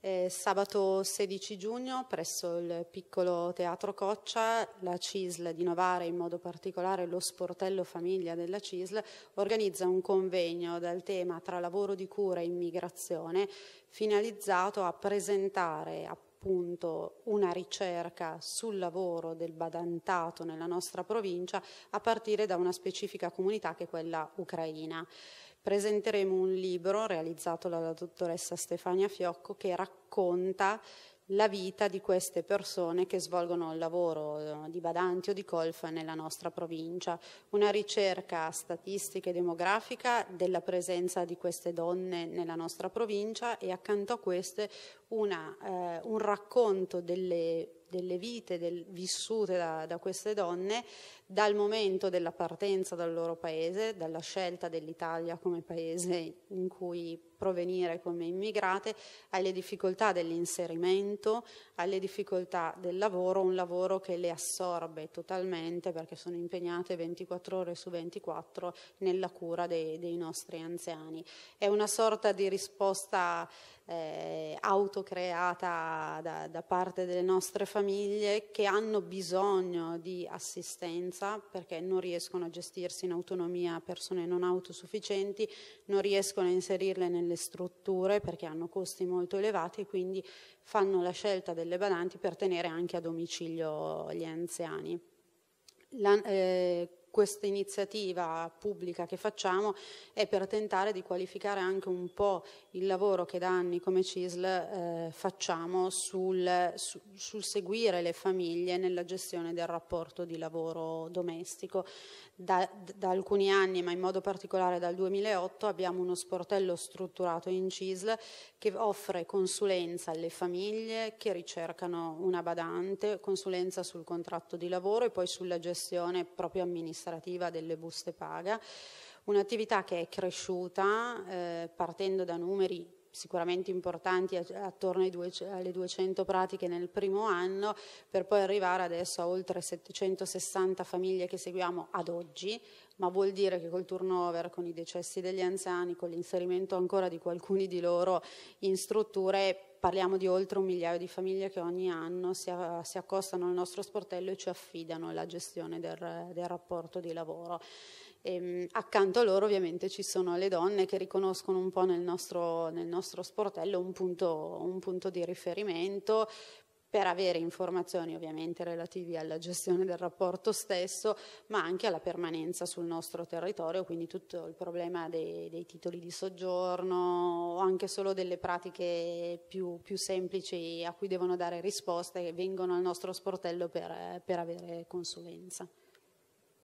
Eh, sabato 16 giugno presso il piccolo teatro Coccia la CISL di Novara, in modo particolare lo sportello famiglia della CISL, organizza un convegno dal tema tra lavoro di cura e immigrazione finalizzato a presentare appunto una ricerca sul lavoro del badantato nella nostra provincia a partire da una specifica comunità che è quella ucraina presenteremo un libro realizzato dalla dottoressa Stefania Fiocco che racconta la vita di queste persone che svolgono il lavoro eh, di badanti o di colf nella nostra provincia. Una ricerca statistica e demografica della presenza di queste donne nella nostra provincia e accanto a queste una, eh, un racconto delle delle vite del, vissute da, da, queste donne dal momento della partenza dal loro paese, dalla scelta dell'Italia come paese in cui provenire come immigrate, alle difficoltà dell'inserimento, alle difficoltà del lavoro, un lavoro che le assorbe totalmente perché sono impegnate 24 ore su 24 nella cura dei, dei nostri anziani. È una sorta di risposta eh, autocreata da, da parte delle nostre famiglie che hanno bisogno di assistenza perché non riescono a gestirsi in autonomia persone non autosufficienti, non riescono a inserirle nel nelle strutture perché hanno costi molto elevati e quindi fanno la scelta delle badanti per tenere anche a domicilio gli anziani. La, eh, questa iniziativa pubblica che facciamo è per tentare di qualificare anche un po' il lavoro che da anni come CISL eh, facciamo sul, su, sul, seguire le famiglie nella gestione del rapporto di lavoro domestico. Da, da, alcuni anni, ma in modo particolare dal 2008, abbiamo uno sportello strutturato in CISL che offre consulenza alle famiglie che ricercano una badante, consulenza sul contratto di lavoro e poi sulla gestione proprio amministrativa amministrativa delle buste paga, un'attività che è cresciuta eh, partendo da numeri sicuramente importanti attorno due, alle 200 pratiche nel primo anno per poi arrivare adesso a oltre 760 famiglie che seguiamo ad oggi ma vuol dire che col turnover, con i decessi degli anziani, con l'inserimento ancora di alcuni di loro in strutture parliamo di oltre un migliaio di famiglie che ogni anno si, si accostano al nostro sportello e ci affidano la gestione del, del rapporto di lavoro. E, ehm, accanto a loro ovviamente ci sono le donne che riconoscono un po' nel nostro, nel nostro sportello un punto, un punto, di riferimento, per avere informazioni ovviamente relative alla gestione del rapporto stesso, ma anche alla permanenza sul nostro territorio, quindi tutto il problema dei, dei titoli di soggiorno o anche solo delle pratiche più, più, semplici a cui devono dare risposte che vengono al nostro sportello per, per avere consulenza.